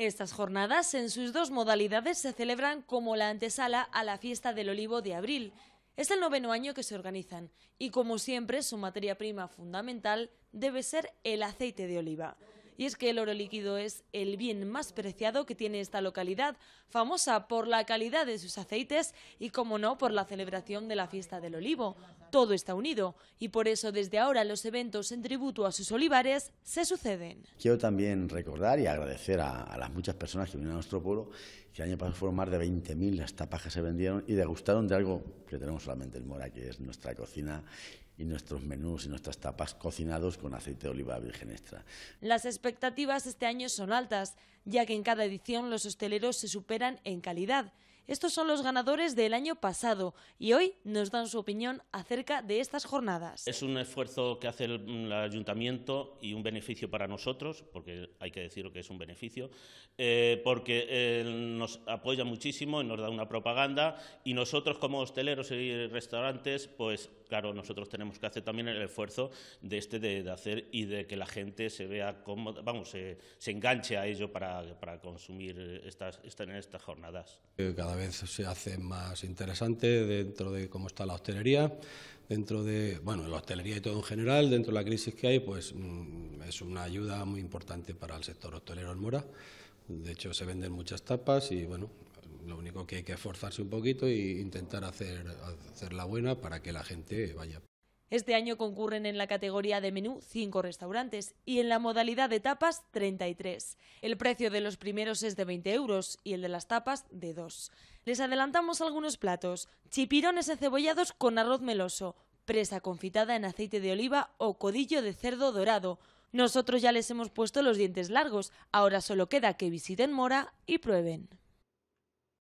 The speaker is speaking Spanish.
Estas jornadas, en sus dos modalidades, se celebran como la antesala a la fiesta del olivo de abril. Es el noveno año que se organizan y, como siempre, su materia prima fundamental debe ser el aceite de oliva. Y es que el oro líquido es el bien más preciado que tiene esta localidad, famosa por la calidad de sus aceites y, como no, por la celebración de la fiesta del olivo. Todo está unido y por eso desde ahora los eventos en tributo a sus olivares se suceden. Quiero también recordar y agradecer a, las muchas personas que vinieron a nuestro pueblo, que el año pasado fueron más de 20.000 las tapas que se vendieron y degustaron de algo que tenemos solamente en Mora, que es nuestra cocina y nuestros menús y nuestras tapas cocinados con aceite de oliva virgen extra. Las expectativas este año son altas, ya que en cada edición los hosteleros se superan en calidad estos son los ganadores del año pasado y hoy nos dan su opinión acerca de estas jornadas. Es un esfuerzo que hace el, ayuntamiento y un beneficio para nosotros, porque hay que decir que es un beneficio, eh, porque eh, nos apoya muchísimo y nos da una propaganda y nosotros como hosteleros y restaurantes, pues claro, nosotros tenemos que hacer también el esfuerzo de este de, hacer y de que la gente se vea cómoda, vamos, se, enganche a ello para, consumir estas, estas jornadas. Eh, vez se hace más interesante dentro de cómo está la hostelería, dentro de, bueno, la hostelería y todo en general, dentro de la crisis que hay, pues mm, es una ayuda muy importante para el sector hostelero en Mora. De hecho, se venden muchas tapas y, bueno, lo único que hay que esforzarse un poquito e intentar hacer, hacer la buena para que la gente vaya. Este año concurren en la categoría de menú 5 restaurantes y en la modalidad de tapas 33. El precio de los primeros es de 20 euros y el de las tapas de 2. Les adelantamos algunos platos. Chipirones encebollados con arroz meloso, presa confitada en aceite de oliva o codillo de cerdo dorado. Nosotros ya les hemos puesto los dientes largos, ahora solo queda que visiten Mora y prueben.